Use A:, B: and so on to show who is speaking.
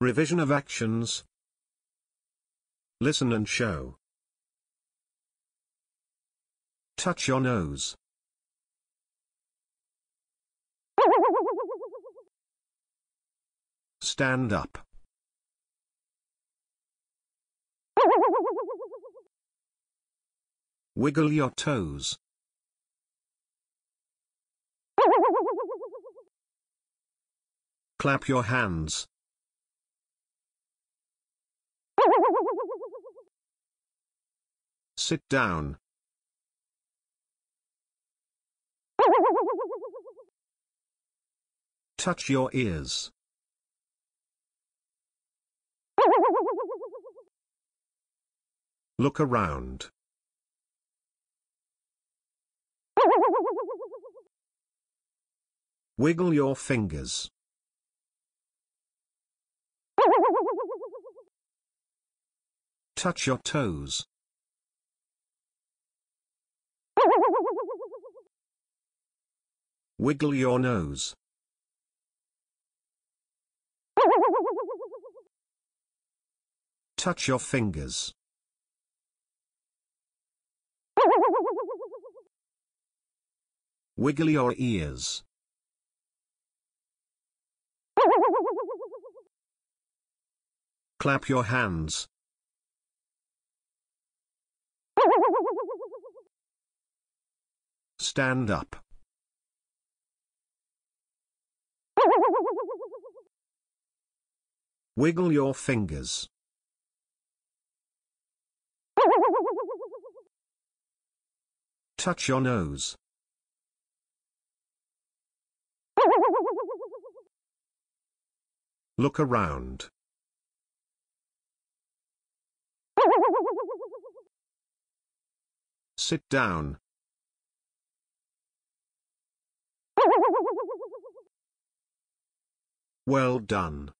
A: Revision of actions. Listen and show. Touch your nose. Stand up. Wiggle your toes. Clap your hands. Sit down. Touch your ears. Look around. Wiggle your fingers. Touch your toes. Wiggle your nose. Touch your fingers. Wiggle your ears. Clap your hands. Stand up. Wiggle your fingers. Touch your nose. Look around. Sit down. Well done.